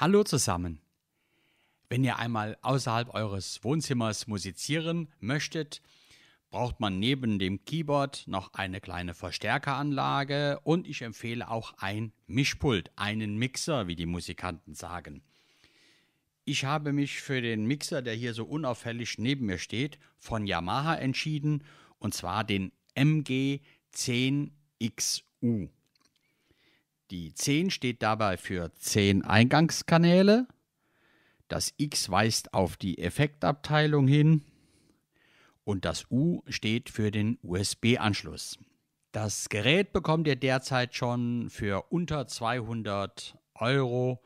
Hallo zusammen! Wenn ihr einmal außerhalb eures Wohnzimmers musizieren möchtet, braucht man neben dem Keyboard noch eine kleine Verstärkeranlage und ich empfehle auch ein Mischpult, einen Mixer, wie die Musikanten sagen. Ich habe mich für den Mixer, der hier so unauffällig neben mir steht, von Yamaha entschieden, und zwar den MG10XU. Die 10 steht dabei für 10 Eingangskanäle. Das X weist auf die Effektabteilung hin. Und das U steht für den USB-Anschluss. Das Gerät bekommt ihr derzeit schon für unter 200 Euro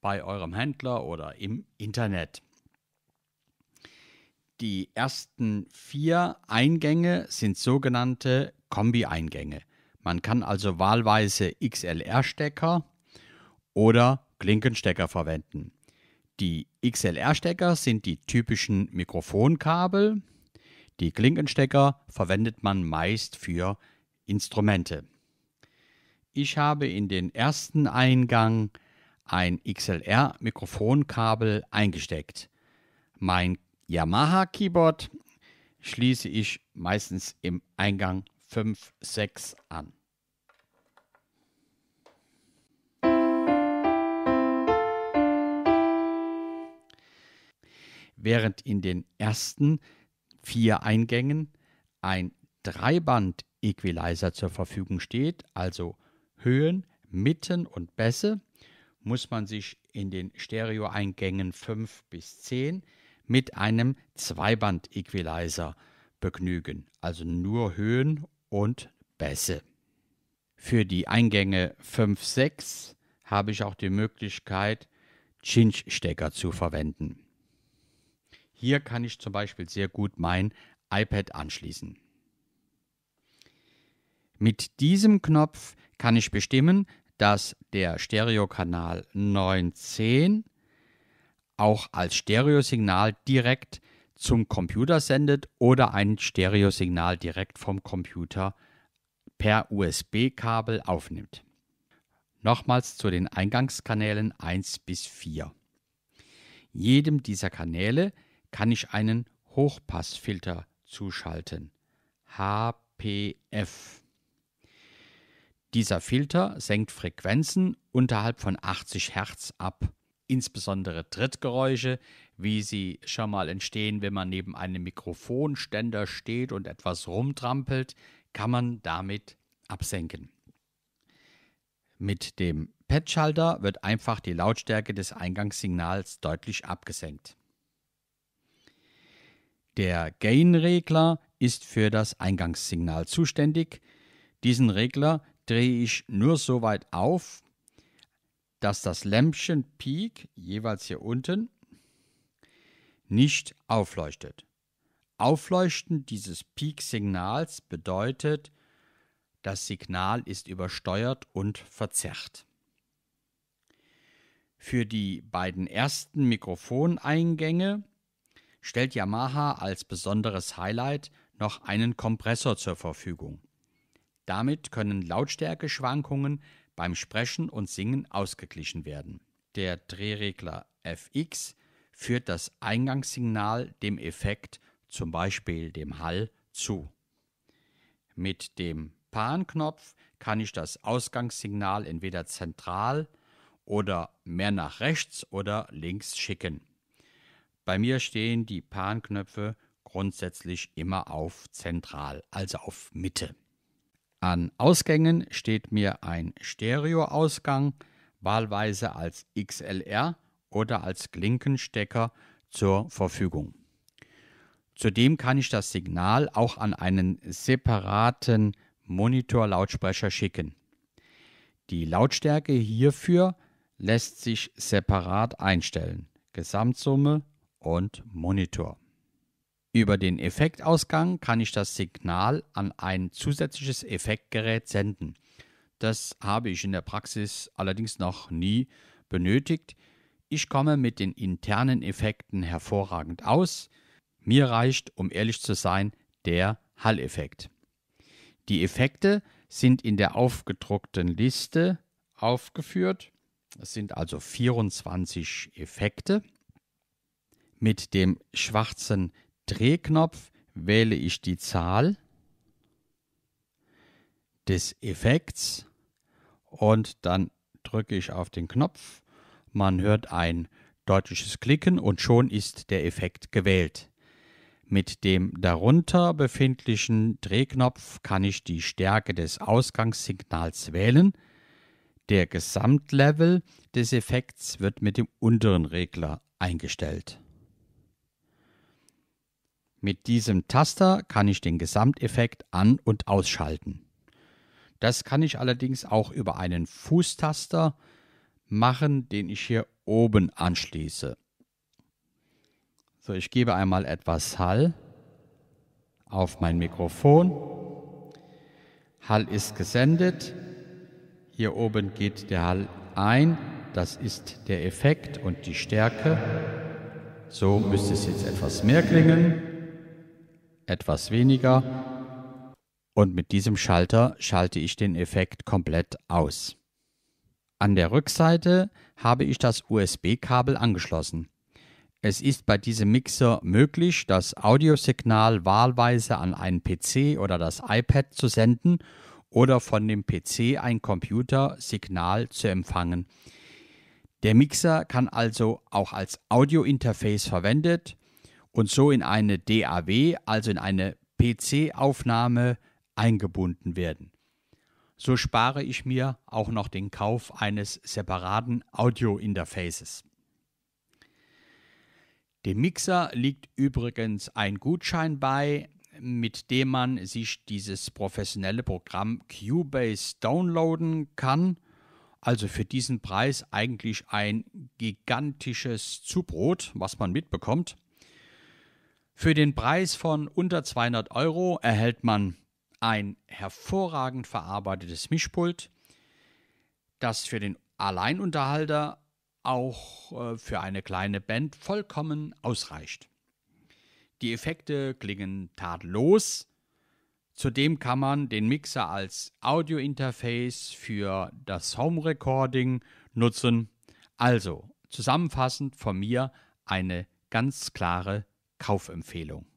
bei eurem Händler oder im Internet. Die ersten vier Eingänge sind sogenannte Kombi-Eingänge. Man kann also wahlweise XLR-Stecker oder Klinkenstecker verwenden. Die XLR-Stecker sind die typischen Mikrofonkabel. Die Klinkenstecker verwendet man meist für Instrumente. Ich habe in den ersten Eingang ein XLR-Mikrofonkabel eingesteckt. Mein Yamaha-Keyboard schließe ich meistens im Eingang 5, 6 an. Während in den ersten vier Eingängen ein Dreiband-Equalizer zur Verfügung steht, also Höhen, Mitten und Bässe, muss man sich in den Stereo-Eingängen 5 bis 10 mit einem Zweiband-Equalizer begnügen, also nur Höhen und Bässe. Für die Eingänge 5-6 habe ich auch die Möglichkeit, chinch stecker zu verwenden. Hier kann ich zum Beispiel sehr gut mein iPad anschließen. Mit diesem Knopf kann ich bestimmen, dass der Stereokanal 910 auch als Stereosignal direkt zum Computer sendet oder ein Stereosignal direkt vom Computer per USB-Kabel aufnimmt. Nochmals zu den Eingangskanälen 1 bis 4. Jedem dieser Kanäle kann ich einen Hochpassfilter zuschalten. HPF. Dieser Filter senkt Frequenzen unterhalb von 80 Hertz ab, insbesondere Trittgeräusche, wie sie schon mal entstehen, wenn man neben einem Mikrofonständer steht und etwas rumtrampelt, kann man damit absenken. Mit dem Patch-Schalter wird einfach die Lautstärke des Eingangssignals deutlich abgesenkt. Der Gain-Regler ist für das Eingangssignal zuständig. Diesen Regler drehe ich nur so weit auf, dass das Lämpchen Peak jeweils hier unten nicht aufleuchtet. Aufleuchten dieses Peak-Signals bedeutet, das Signal ist übersteuert und verzerrt. Für die beiden ersten Mikrofoneingänge stellt Yamaha als besonderes Highlight noch einen Kompressor zur Verfügung. Damit können Lautstärkeschwankungen beim Sprechen und Singen ausgeglichen werden. Der Drehregler FX führt das Eingangssignal dem Effekt, zum Beispiel dem Hall, zu. Mit dem Pan-Knopf kann ich das Ausgangssignal entweder zentral oder mehr nach rechts oder links schicken. Bei mir stehen die Pan-Knöpfe grundsätzlich immer auf zentral, also auf Mitte. An Ausgängen steht mir ein Stereo-Ausgang, wahlweise als XLR oder als Klinkenstecker zur Verfügung. Zudem kann ich das Signal auch an einen separaten Monitorlautsprecher schicken. Die Lautstärke hierfür lässt sich separat einstellen. Gesamtsumme und Monitor. Über den Effektausgang kann ich das Signal an ein zusätzliches Effektgerät senden. Das habe ich in der Praxis allerdings noch nie benötigt. Ich komme mit den internen Effekten hervorragend aus. Mir reicht, um ehrlich zu sein, der Hall-Effekt. Die Effekte sind in der aufgedruckten Liste aufgeführt. Es sind also 24 Effekte. Mit dem schwarzen Drehknopf wähle ich die Zahl des Effekts und dann drücke ich auf den Knopf man hört ein deutliches Klicken und schon ist der Effekt gewählt. Mit dem darunter befindlichen Drehknopf kann ich die Stärke des Ausgangssignals wählen. Der Gesamtlevel des Effekts wird mit dem unteren Regler eingestellt. Mit diesem Taster kann ich den Gesamteffekt an- und ausschalten. Das kann ich allerdings auch über einen Fußtaster, machen, den ich hier oben anschließe. So, ich gebe einmal etwas Hall auf mein Mikrofon. Hall ist gesendet. Hier oben geht der Hall ein. Das ist der Effekt und die Stärke. So müsste es jetzt etwas mehr klingen, etwas weniger. Und mit diesem Schalter schalte ich den Effekt komplett aus. An der Rückseite habe ich das USB-Kabel angeschlossen. Es ist bei diesem Mixer möglich, das Audiosignal wahlweise an einen PC oder das iPad zu senden oder von dem PC ein Computersignal zu empfangen. Der Mixer kann also auch als Audiointerface verwendet und so in eine DAW, also in eine PC-Aufnahme, eingebunden werden so spare ich mir auch noch den Kauf eines separaten Audio-Interfaces. Dem Mixer liegt übrigens ein Gutschein bei, mit dem man sich dieses professionelle Programm Cubase downloaden kann. Also für diesen Preis eigentlich ein gigantisches Zubrot, was man mitbekommt. Für den Preis von unter 200 Euro erhält man ein hervorragend verarbeitetes Mischpult, das für den Alleinunterhalter auch äh, für eine kleine Band vollkommen ausreicht. Die Effekte klingen tadellos. Zudem kann man den Mixer als Audiointerface für das Home Recording nutzen. Also zusammenfassend von mir eine ganz klare Kaufempfehlung.